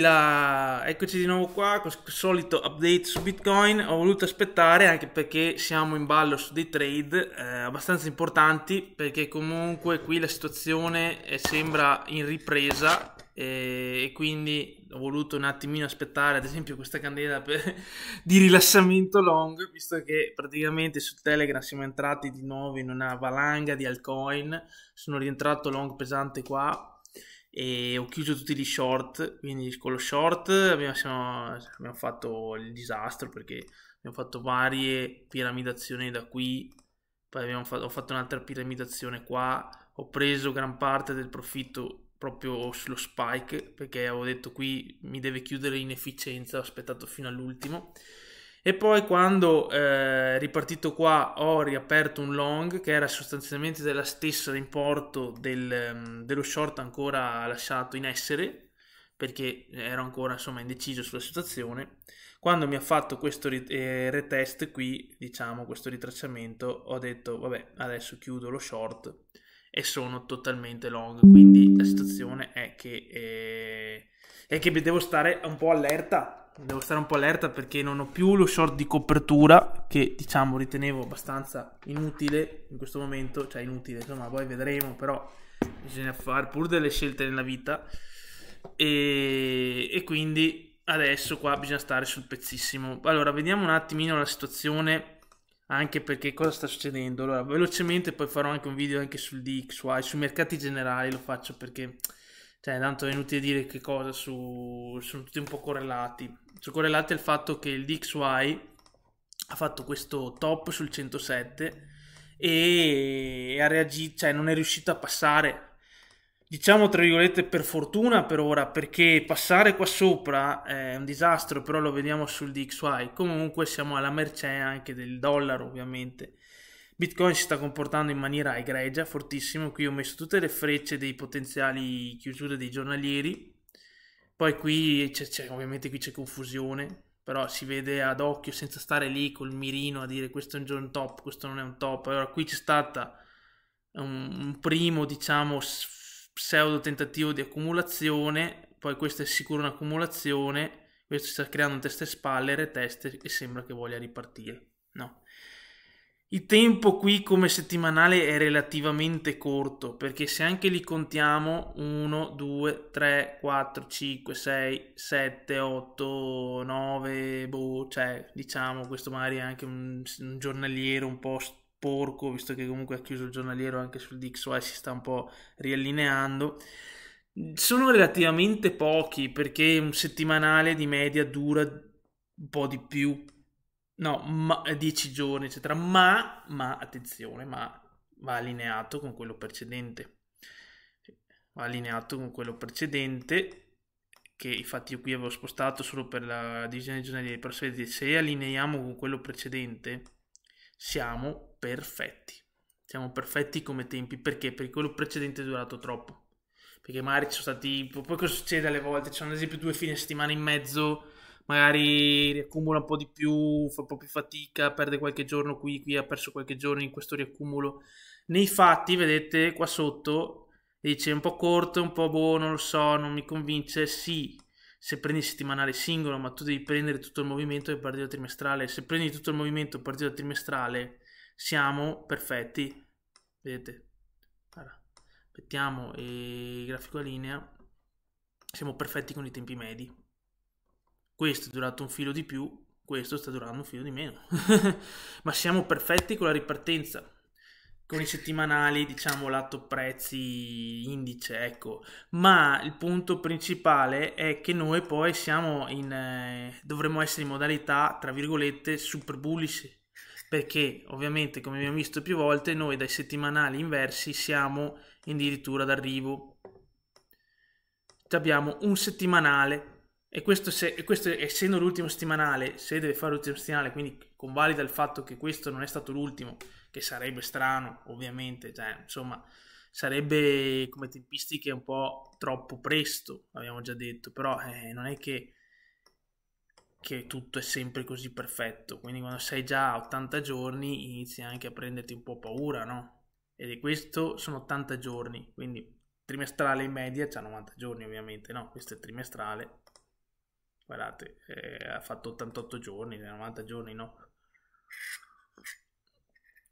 La... Eccoci di nuovo qua con il solito update su Bitcoin. Ho voluto aspettare anche perché siamo in ballo su dei trade eh, abbastanza importanti perché comunque qui la situazione eh, sembra in ripresa eh, e quindi ho voluto un attimino aspettare ad esempio questa candela per... di rilassamento long visto che praticamente su Telegram siamo entrati di nuovo in una valanga di altcoin. Sono rientrato long pesante qua e ho chiuso tutti gli short, quindi con lo short abbiamo, siamo, abbiamo fatto il disastro perché abbiamo fatto varie piramidazioni da qui, poi fatto, ho fatto un'altra piramidazione qua, ho preso gran parte del profitto proprio sullo spike perché avevo detto qui mi deve chiudere in efficienza, ho aspettato fino all'ultimo e poi quando eh, ripartito qua ho riaperto un long che era sostanzialmente della stessa importo del, ehm, dello short ancora lasciato in essere perché ero ancora insomma indeciso sulla situazione. Quando mi ha fatto questo eh, retest qui, diciamo questo ritracciamento, ho detto vabbè adesso chiudo lo short e sono totalmente long. Quindi la situazione è che, eh, è che devo stare un po' allerta devo stare un po' allerta perché non ho più lo short di copertura che diciamo ritenevo abbastanza inutile in questo momento, cioè inutile, insomma, poi vedremo, però bisogna fare pure delle scelte nella vita e, e quindi adesso qua bisogna stare sul pezzissimo. Allora, vediamo un attimino la situazione anche perché cosa sta succedendo. Allora, velocemente poi farò anche un video anche sul DXY, sui mercati generali lo faccio perché cioè, tanto è inutile dire che cosa su... sono tutti un po' correlati. Sono correlati al fatto che il DXY ha fatto questo top sul 107 e ha reagito, cioè non è riuscito a passare diciamo tra virgolette per fortuna per ora perché passare qua sopra è un disastro però lo vediamo sul DXY comunque siamo alla mercé anche del dollaro ovviamente Bitcoin si sta comportando in maniera egregia, fortissimo. Qui ho messo tutte le frecce dei potenziali chiusure dei giornalieri. Poi qui c'è, c'è, ovviamente qui c'è confusione, però si vede ad occhio senza stare lì col mirino a dire questo è un giorno top, questo non è un top. Allora qui c'è stato un, un primo, diciamo, pseudo tentativo di accumulazione, poi questo è sicuro un'accumulazione, questo sta creando un testa e spalle, reteste e sembra che voglia ripartire. Il tempo qui come settimanale è relativamente corto perché se anche li contiamo 1, 2, 3, 4, 5, 6, 7, 8, 9, boh, cioè diciamo questo magari è anche un, un giornaliero un po' sporco visto che comunque ha chiuso il giornaliero anche sul DXY si sta un po' riallineando. Sono relativamente pochi perché un settimanale di media dura un po' di più no, ma, 10 eh, giorni, eccetera, ma, ma, attenzione, ma va allineato con quello precedente. Va allineato con quello precedente, che infatti io qui avevo spostato solo per la divisione giornali dei prossimi. se allineiamo con quello precedente, siamo perfetti. Siamo perfetti come tempi, perché? Perché quello precedente è durato troppo. Perché magari ci sono stati... Poi cosa succede alle volte? Ci sono ad esempio due fine settimana in mezzo magari riaccumula un po' di più, fa un po' più fatica, perde qualche giorno qui, qui ha perso qualche giorno in questo riaccumulo. Nei fatti, vedete qua sotto, dice un po' corto, un po' buono, non lo so, non mi convince, sì, se prendi settimanale singolo, ma tu devi prendere tutto il movimento del partito trimestrale, se prendi tutto il movimento del partito trimestrale, siamo perfetti, vedete? Allora, aspettiamo eh, il grafico a linea, siamo perfetti con i tempi medi questo è durato un filo di più, questo sta durando un filo di meno. Ma siamo perfetti con la ripartenza. Con i settimanali, diciamo, lato prezzi indice, ecco. Ma il punto principale è che noi poi siamo in... Eh, dovremmo essere in modalità, tra virgolette, super bullish. Perché, ovviamente, come abbiamo visto più volte, noi dai settimanali inversi siamo addirittura d'arrivo. Abbiamo un settimanale e questo, se, e questo, essendo l'ultimo settimanale, se deve fare l'ultimo settimanale, quindi convalida il fatto che questo non è stato l'ultimo, che sarebbe strano, ovviamente, cioè, insomma, sarebbe come tempistiche un po' troppo presto, abbiamo già detto, però eh, non è che, che, tutto è sempre così perfetto, quindi quando sei già a 80 giorni inizi anche a prenderti un po' paura, no? Ed è questo sono 80 giorni, quindi trimestrale in media c'ha cioè 90 giorni ovviamente, no? Questo è trimestrale, guardate, eh, ha fatto 88 giorni, 90 giorni, no?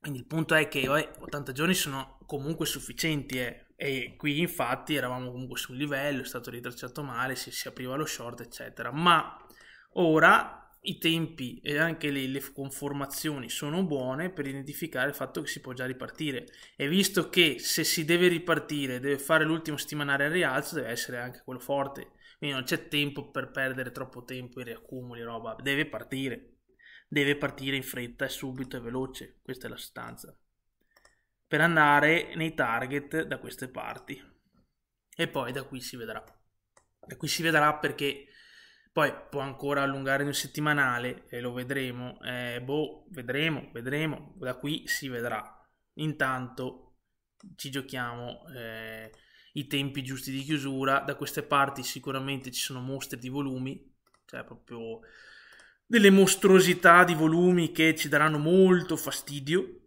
Quindi il punto è che 80 giorni sono comunque sufficienti eh. e qui infatti eravamo comunque su un livello, è stato ritracciato male, si, si apriva lo short eccetera, ma ora i tempi e anche le, le, conformazioni sono buone per identificare il fatto che si può già ripartire e visto che se si deve ripartire deve fare l'ultimo settimanale al rialzo deve essere anche quello forte quindi non c'è tempo per perdere troppo tempo in riaccumuli, roba. Deve partire. Deve partire in fretta e subito e veloce. Questa è la sostanza. Per andare nei target da queste parti. E poi da qui si vedrà. Da qui si vedrà perché poi può ancora allungare in un settimanale e lo vedremo. Eh, boh, vedremo, vedremo. Da qui si vedrà. Intanto ci giochiamo. Eh, i tempi giusti di chiusura. Da queste parti sicuramente ci sono mostre di volumi, cioè proprio delle mostruosità di volumi che ci daranno molto fastidio.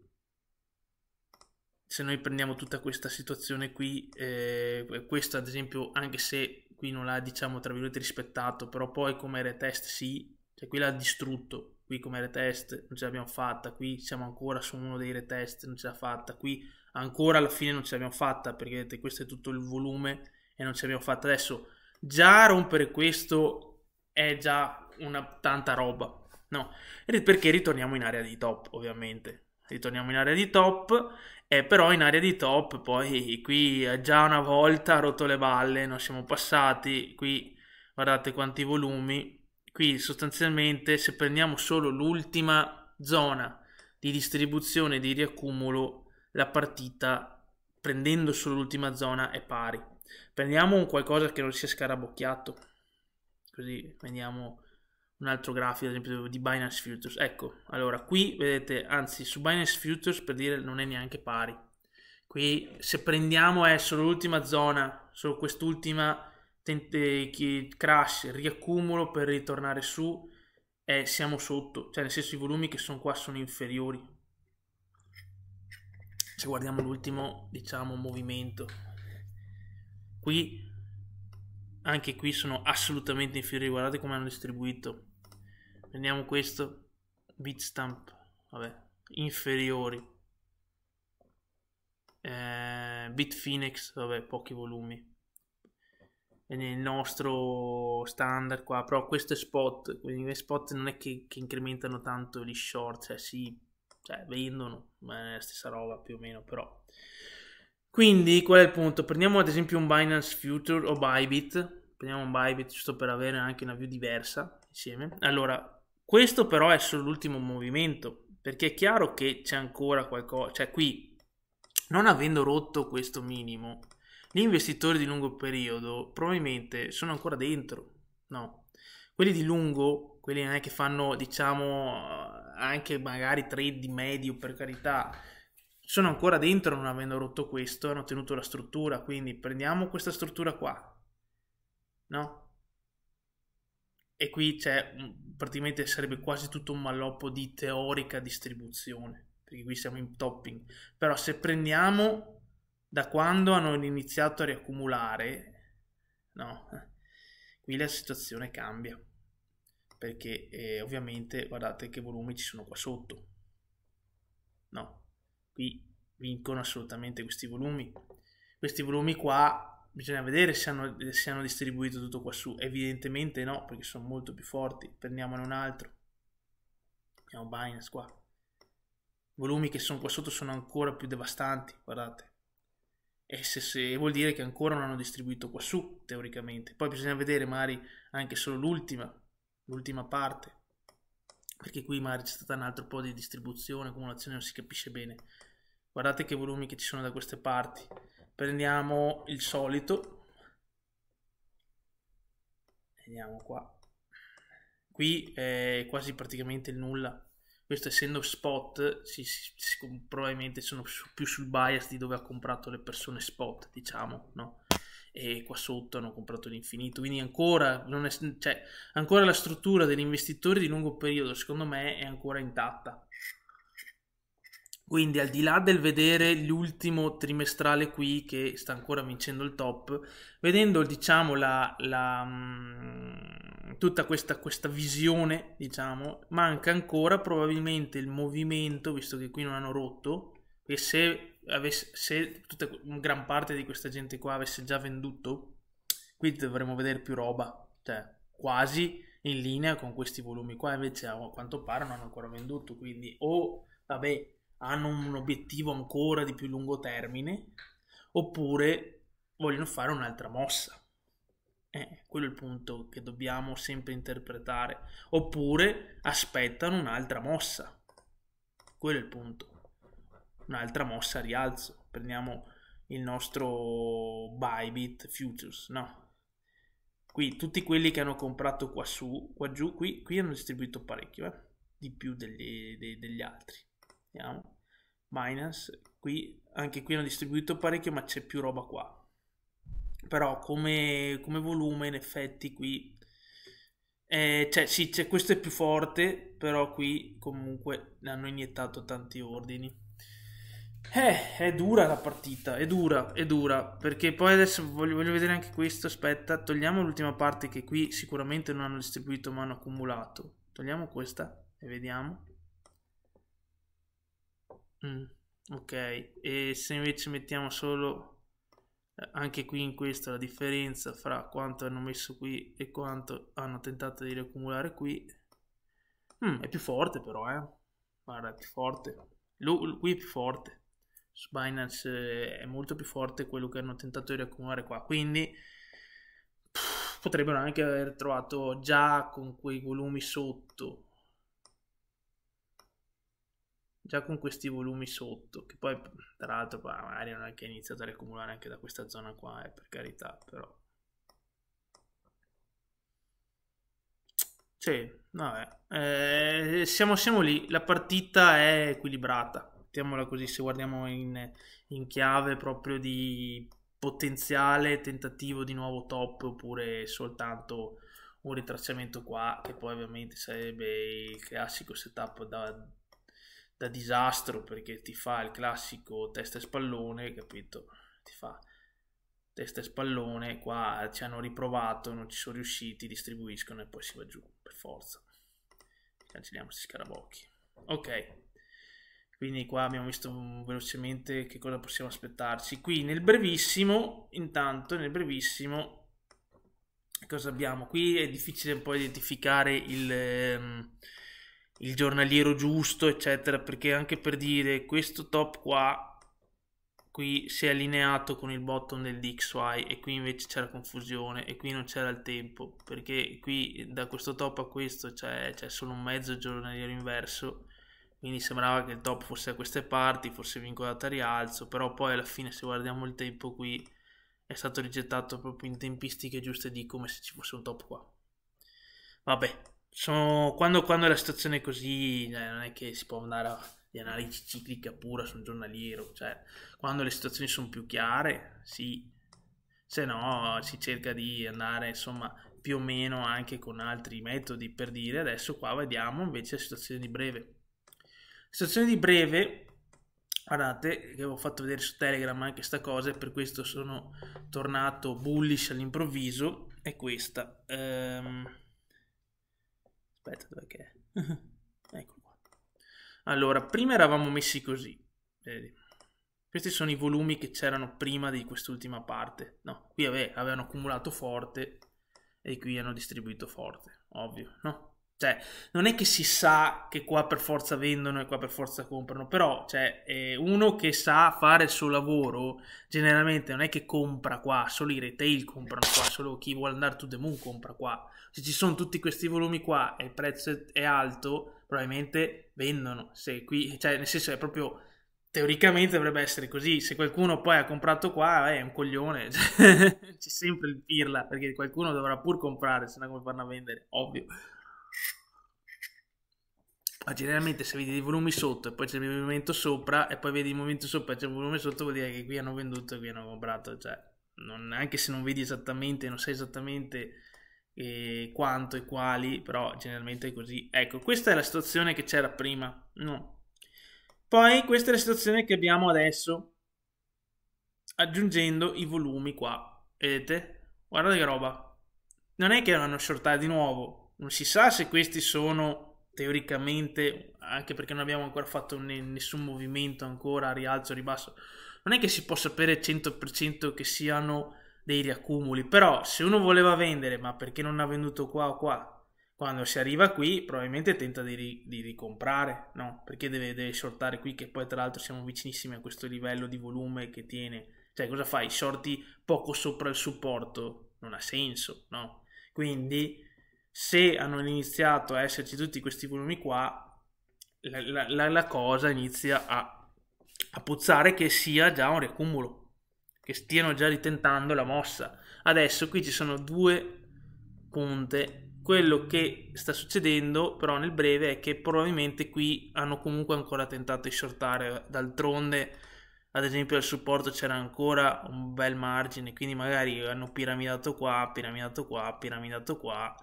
Se noi prendiamo tutta questa situazione qui, eh, questo ad esempio, anche se qui non l'ha diciamo tra virgolette rispettato, però poi come retest sì, cioè qui l'ha distrutto, qui come retest non ce l'abbiamo fatta, qui siamo ancora su uno dei retest, non ce l'ha fatta, qui ancora alla fine non ce l'abbiamo fatta perché vedete, questo è tutto il volume e non ce l'abbiamo fatta adesso già rompere questo è già una tanta roba no perché ritorniamo in area di top ovviamente ritorniamo in area di top e però in area di top poi qui eh, già una volta ha rotto le balle non siamo passati qui guardate quanti volumi qui sostanzialmente se prendiamo solo l'ultima zona di distribuzione di riaccumulo la partita prendendo solo l'ultima zona è pari. Prendiamo un qualcosa che non sia scarabocchiato, così prendiamo un altro grafico, ad esempio di Binance Futures. Ecco, allora qui vedete, anzi su Binance Futures per dire non è neanche pari. Qui se prendiamo è eh, solo l'ultima zona, solo quest'ultima tente, crash, riaccumulo per ritornare su, e eh, siamo sotto, cioè nel senso i volumi che sono qua sono inferiori se guardiamo l'ultimo diciamo movimento qui anche qui sono assolutamente inferiori guardate come hanno distribuito prendiamo questo bit stamp vabbè inferiori eh, phoenix vabbè pochi volumi e nel nostro standard qua però questo è spot quindi spot non è che, che incrementano tanto gli short cioè sì cioè vendono, ma è la stessa roba più o meno, però. Quindi qual è il punto? Prendiamo ad esempio un Binance Future o Bybit, prendiamo un Bybit giusto per avere anche una view diversa insieme. Allora, questo però è solo l'ultimo movimento, perché è chiaro che c'è ancora qualcosa, cioè qui, non avendo rotto questo minimo, gli investitori di lungo periodo probabilmente sono ancora dentro, no? Quelli di lungo quelli non è che fanno, diciamo, anche magari trade di medio per carità, sono ancora dentro non avendo rotto questo, hanno tenuto la struttura, quindi prendiamo questa struttura qua, no? E qui c'è praticamente sarebbe quasi tutto un malloppo di teorica distribuzione, perché qui siamo in topping. Però se prendiamo da quando hanno iniziato a riaccumulare, no, qui la situazione cambia perché eh, ovviamente guardate che volumi ci sono qua sotto. No, qui vincono assolutamente questi volumi. Questi volumi qua bisogna vedere se hanno, se hanno distribuito tutto qua su. Evidentemente no, perché sono molto più forti. Prendiamone un altro. Abbiamo Binance qua. Volumi che sono qua sotto sono ancora più devastanti, guardate. E se, se, vuol dire che ancora non hanno distribuito qua su, teoricamente. Poi bisogna vedere magari anche solo l'ultima, l'ultima parte perché qui magari c'è stata un altro po' di distribuzione, accumulazione, non si capisce bene. Guardate che volumi che ci sono da queste parti. Prendiamo il solito. Vediamo qua. Qui è quasi praticamente il nulla. Questo essendo spot, si, si, si, probabilmente sono più sul bias di dove ha comprato le persone spot, diciamo, no? e qua sotto hanno comprato l'infinito, quindi ancora, è, cioè, ancora la struttura degli investitori di lungo periodo secondo me è ancora intatta. Quindi al di là del vedere l'ultimo trimestrale qui che sta ancora vincendo il top, vedendo diciamo, la, la, mm, tutta questa, questa visione, diciamo, manca ancora probabilmente il movimento, visto che qui non hanno rotto, e se avesse, se tutta, gran parte di questa gente qua avesse già venduto, qui dovremmo vedere più roba, cioè quasi in linea con questi volumi qua, invece a quanto pare non hanno ancora venduto, quindi o vabbè, hanno un obiettivo ancora di più lungo termine, oppure vogliono fare un'altra mossa. Eh, quello è il punto che dobbiamo sempre interpretare. Oppure aspettano un'altra mossa. Quello è il punto un'altra mossa a rialzo. Prendiamo il nostro Bybit Futures, no? Qui tutti quelli che hanno comprato qua su, qua giù, qui, qui hanno distribuito parecchio, eh? di più degli, dei, degli altri. Vediamo. Binance, qui, anche qui hanno distribuito parecchio, ma c'è più roba qua. Però come, come volume, in effetti, qui... Eh, cioè, sì, questo è più forte, però qui comunque ne hanno iniettato tanti ordini. Eh, è dura la partita, è dura, è dura, perché poi adesso voglio, voglio, vedere anche questo, aspetta, togliamo l'ultima parte che qui sicuramente non hanno distribuito ma hanno accumulato, togliamo questa e vediamo. Mm, ok, e se invece mettiamo solo eh, anche qui in questa la differenza fra quanto hanno messo qui e quanto hanno tentato di riaccumulare qui, mm, è più forte però, eh, guarda, è più forte, lui è più forte su Binance eh, è molto più forte quello che hanno tentato di accumulare qua. Quindi pff, potrebbero anche aver trovato già con quei volumi sotto. Già con questi volumi sotto, che poi tra l'altro magari non è che ha iniziato a riaccumulare anche da questa zona qua, eh, per carità, però. Sì, vabbè. Eh, siamo, siamo lì, la partita è equilibrata mettiamola così, se guardiamo in, in chiave proprio di potenziale tentativo di nuovo top oppure soltanto un ritracciamento qua che poi ovviamente sarebbe il classico setup da, da disastro perché ti fa il classico testa e spallone capito ti fa testa e spallone qua ci hanno riprovato non ci sono riusciti distribuiscono e poi si va giù per forza cancelliamo questi scarabocchi ok quindi qua abbiamo visto velocemente che cosa possiamo aspettarci. Qui nel brevissimo, intanto nel brevissimo, cosa abbiamo? Qui è difficile un po' identificare il, ehm, il giornaliero giusto, eccetera, perché anche per dire questo top qua, qui si è allineato con il bottom del DXY e qui invece c'era confusione e qui non c'era il tempo, perché qui da questo top a questo c'è solo un mezzo giornaliero inverso quindi sembrava che il top fosse a queste parti, forse vincolato a rialzo, però poi alla fine se guardiamo il tempo qui è stato rigettato proprio in tempistiche giuste di come se ci fosse un top qua. Vabbè, sono, quando, quando, la situazione è così eh, non è che si può andare a di analisi ciclica pura su un giornaliero, cioè quando le situazioni sono più chiare, sì, se no si cerca di andare insomma più o meno anche con altri metodi per dire adesso qua vediamo invece la situazione di breve situazione di Breve, guardate, che avevo fatto vedere su Telegram anche sta cosa e per questo sono tornato bullish all'improvviso, è questa. Ehm... Aspetta, dove è? ecco qua. Allora, prima eravamo messi così, vedi? Questi sono i volumi che c'erano prima di quest'ultima parte. No, qui ave avevano accumulato forte e qui hanno distribuito forte, ovvio, no? Cioè, non è che si sa che qua per forza vendono e qua per forza comprano, però cioè, eh, uno che sa fare il suo lavoro generalmente non è che compra qua, solo i retail comprano qua, solo chi vuole andare to the moon compra qua. Se ci sono tutti questi volumi qua e il prezzo è alto, probabilmente vendono. Se qui, cioè, nel senso è proprio teoricamente dovrebbe essere così. Se qualcuno poi ha comprato qua, eh, è un coglione. C'è sempre il pirla, perché qualcuno dovrà pur comprare, se no come farla vendere, ovvio ma generalmente se vedi dei volumi sotto e poi c'è il movimento sopra e poi vedi il movimento sopra e c'è il volume sotto vuol dire che qui hanno venduto e qui hanno comprato cioè non, anche se non vedi esattamente non sai esattamente eh, quanto e quali però generalmente è così ecco questa è la situazione che c'era prima no. poi questa è la situazione che abbiamo adesso aggiungendo i volumi qua vedete guardate che roba non è che hanno shortato di nuovo non si sa se questi sono teoricamente, anche perché non abbiamo ancora fatto ne- nessun movimento ancora, rialzo, ribasso, non è che si può sapere 100% che siano dei riaccumuli, però se uno voleva vendere, ma perché non ha venduto qua o qua? Quando si arriva qui, probabilmente tenta di, ri- di ricomprare, no? Perché deve, deve shortare qui, che poi tra l'altro siamo vicinissimi a questo livello di volume che tiene. Cioè, cosa fai? Shorti poco sopra il supporto? Non ha senso, no? Quindi se hanno iniziato a esserci tutti questi volumi qua, la, la, la cosa inizia a, a, puzzare che sia già un recumulo, che stiano già ritentando la mossa. Adesso qui ci sono due punte. Quello che sta succedendo però nel breve è che probabilmente qui hanno comunque ancora tentato di shortare, d'altronde ad esempio al supporto c'era ancora un bel margine, quindi magari hanno piramidato qua, piramidato qua, piramidato qua,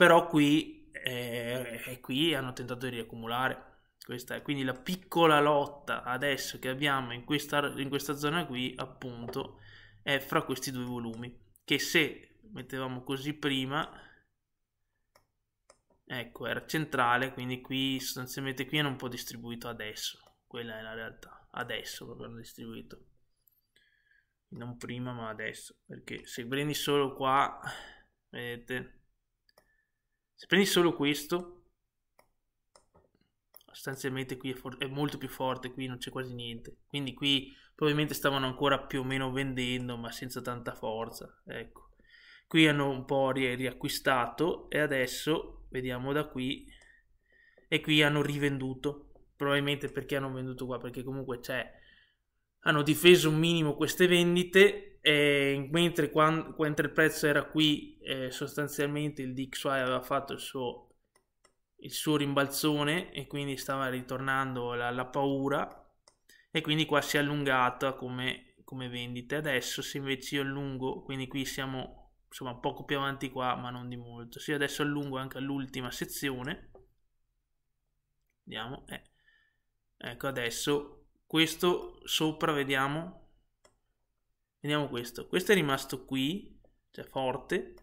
però qui, eh, qui hanno tentato di riaccumulare. Questa, è quindi la piccola lotta adesso che abbiamo in questa, in questa zona qui, appunto, è fra questi due volumi. Che se mettevamo così prima, ecco, era centrale, quindi qui sostanzialmente qui hanno un po' distribuito adesso. Quella è la realtà, adesso proprio hanno distribuito. Non prima, ma adesso, perché se prendi solo qua, vedete, se prendi solo questo, sostanzialmente qui è, è molto più forte, qui non c'è quasi niente. Quindi qui probabilmente stavano ancora più o meno vendendo, ma senza tanta forza. Ecco. Qui hanno un po' ri riacquistato e adesso vediamo da qui. E qui hanno rivenduto, probabilmente perché hanno venduto qua, perché comunque c'è hanno difeso un minimo queste vendite eh, mentre, quando, mentre, il prezzo era qui eh, sostanzialmente il DXY aveva fatto il suo, il suo rimbalzone e quindi stava ritornando la, la, paura e quindi qua si è allungata come, come vendite adesso se invece io allungo quindi qui siamo insomma poco più avanti qua ma non di molto se io adesso allungo anche all'ultima sezione vediamo eh. ecco adesso questo sopra vediamo Vediamo questo. Questo è rimasto qui, cioè forte,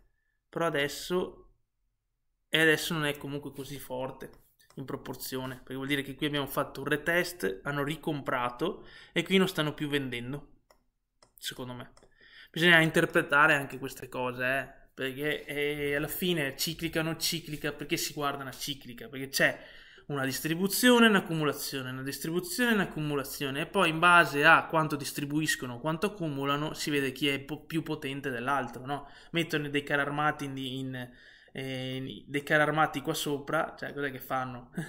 però adesso, e adesso non è comunque così forte in proporzione, perché vuol dire che qui abbiamo fatto un retest, hanno ricomprato e qui non stanno più vendendo, secondo me. Bisogna interpretare anche queste cose, eh? perché eh, alla fine ciclica o non ciclica, perché si guarda una ciclica? Perché c'è una distribuzione, un'accumulazione, una distribuzione, un'accumulazione e poi in base a quanto distribuiscono, quanto accumulano, si vede chi è po più potente dell'altro, no? Mettono dei carri armati, in, in, eh, dei carri armati qua sopra, cioè cos'è che fanno?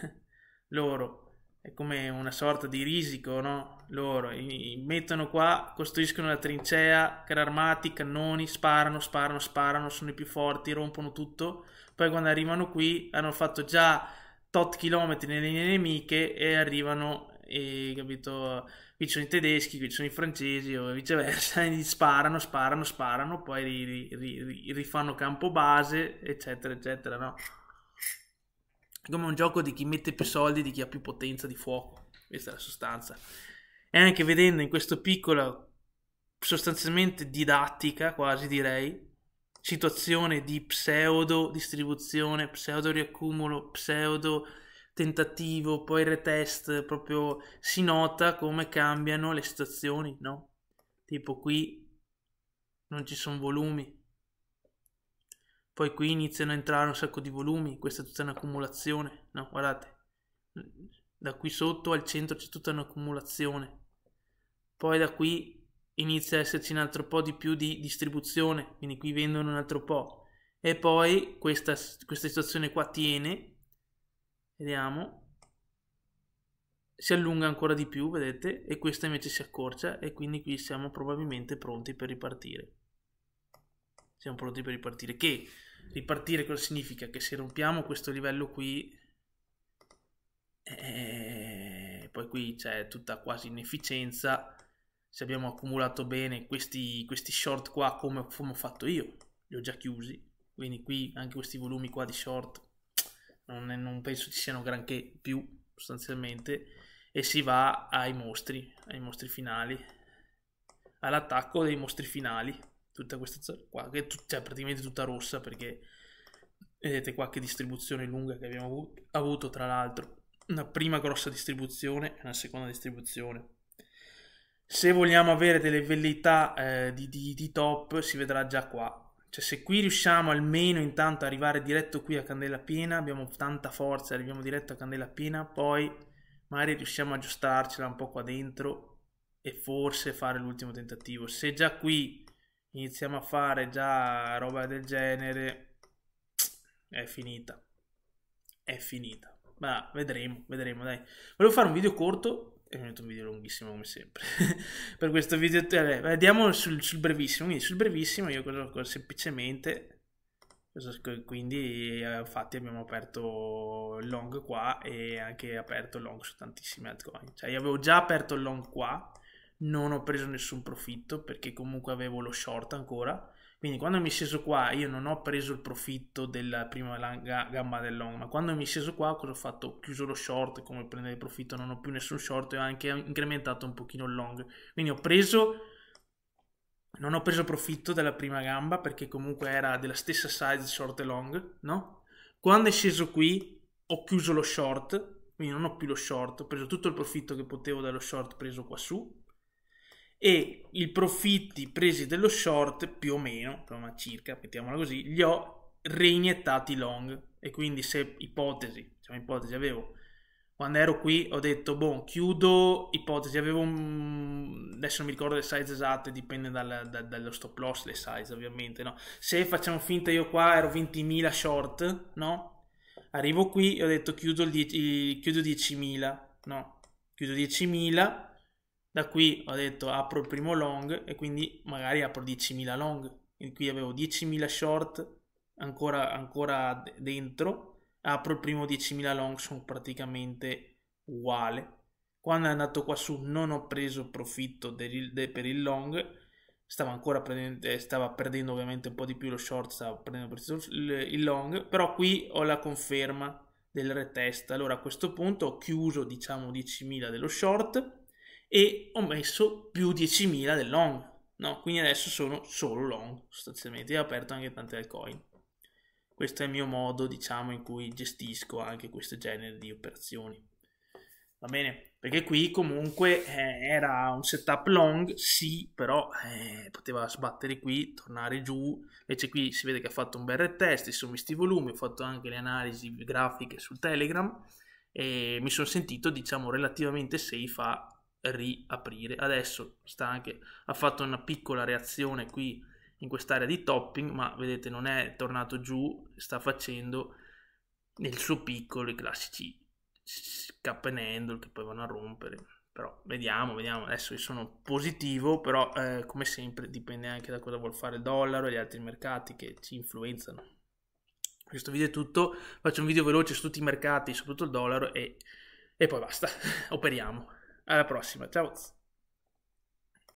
Loro è come una sorta di risico, no? Loro i, i mettono qua, costruiscono la trincea, carri armati, cannoni, sparano, sparano, sparano, sono i più forti, rompono tutto. Poi quando arrivano qui hanno fatto già tot chilometri nelle linee nemiche e arrivano e capito qui ci sono i tedeschi qui ci sono i francesi o viceversa e sparano sparano sparano poi ri, ri, ri, rifanno campo base eccetera eccetera no come un gioco di chi mette più soldi di chi ha più potenza di fuoco questa è la sostanza e anche vedendo in questo piccolo sostanzialmente didattica quasi direi situazione di pseudo distribuzione, pseudo riaccumulo, pseudo tentativo, poi retest, proprio si nota come cambiano le situazioni, no? Tipo qui non ci sono volumi, poi qui iniziano a entrare un sacco di volumi, questa è tutta un'accumulazione, no? Guardate, da qui sotto al centro c'è tutta un'accumulazione, poi da qui inizia a esserci un altro po' di più di distribuzione, quindi qui vendono un altro po'. E poi questa, questa situazione qua tiene, vediamo, si allunga ancora di più, vedete, e questa invece si accorcia e quindi qui siamo probabilmente pronti per ripartire. Siamo pronti per ripartire. Che ripartire cosa significa? Che se rompiamo questo livello qui, eh, poi qui c'è tutta quasi inefficienza, se abbiamo accumulato bene questi, questi short qua come, come ho fatto io, li ho già chiusi, quindi qui anche questi volumi qua di short non, è, non, penso ci siano granché più sostanzialmente e si va ai mostri, ai mostri finali, all'attacco dei mostri finali, tutta questa qua, che è tut, cioè praticamente tutta rossa perché vedete qua che distribuzione lunga che abbiamo avuto, avuto tra l'altro, una prima grossa distribuzione e una seconda distribuzione se vogliamo avere delle velleità eh, di, di, di, top si vedrà già qua cioè se qui riusciamo almeno intanto ad arrivare diretto qui a Candela Piena abbiamo tanta forza arriviamo diretto a Candela Piena poi magari riusciamo a aggiustarcela un po' qua dentro e forse fare l'ultimo tentativo se già qui iniziamo a fare già roba del genere è finita è finita ma vedremo vedremo dai volevo fare un video corto è venuto un video lunghissimo come sempre per questo video allora, andiamo sul, sul, brevissimo quindi sul brevissimo io cosa, cosa semplicemente quindi eh, infatti abbiamo aperto il long qua e anche aperto il long su tantissime altcoin cioè io avevo già aperto il long qua non ho preso nessun profitto perché comunque avevo lo short ancora quindi quando mi sceso qua io non ho preso il profitto della prima gamba del long, ma quando mi sceso qua cosa ho fatto? Ho chiuso lo short, come prendere profitto non ho più nessun short e ho anche incrementato un pochino il long. Quindi ho preso non ho preso profitto della prima gamba perché comunque era della stessa size short e long, no? Quando è sceso qui ho chiuso lo short, quindi non ho più lo short, ho preso tutto il profitto che potevo dallo short preso qua su e i profitti presi dello short più o meno, ma circa, mettiamola così, li ho reiniettati long e quindi se ipotesi, diciamo ipotesi avevo quando ero qui ho detto boh chiudo ipotesi avevo un... adesso non mi ricordo le size esatte dipende dal, da, dallo stop loss le size ovviamente no se facciamo finta io qua ero 20.000 short no arrivo qui e ho detto chiudo, il 10, chiudo 10.000 no chiudo 10.000 da qui ho detto apro il primo long e quindi magari apro 10.000 long. E qui avevo 10.000 short ancora, ancora dentro. Apro il primo 10.000 long, sono praticamente uguale. Quando è andato qua su non ho preso profitto del, del, per il long, stava ancora prendendo, eh, stava perdendo ovviamente un po' di più lo short, stava prendendo il long, però qui ho la conferma del retest. Allora a questo punto ho chiuso diciamo 10.000 dello short e ho messo più 10.000 del long, no? Quindi adesso sono solo long, sostanzialmente, e ho aperto anche tante altcoin. Questo è il mio modo, diciamo, in cui gestisco anche questo genere di operazioni. Va bene? Perché qui comunque eh, era un setup long, sì, però eh, poteva sbattere qui, tornare giù. Invece qui si vede che ha fatto un bel retest, si sono visti i volumi, ho fatto anche le analisi grafiche su Telegram e mi sono sentito, diciamo, relativamente safe a riaprire. Adesso sta anche, ha fatto una piccola reazione qui in quest'area di topping, ma vedete non è tornato giù, sta facendo nel suo piccolo i classici cup handle che poi vanno a rompere. Però vediamo, vediamo, adesso io sono positivo, però eh, come sempre dipende anche da cosa vuol fare il dollaro e gli altri mercati che ci influenzano. Questo video è tutto, faccio un video veloce su tutti i mercati, soprattutto il dollaro e, e poi basta, operiamo. À próxima. Tchau.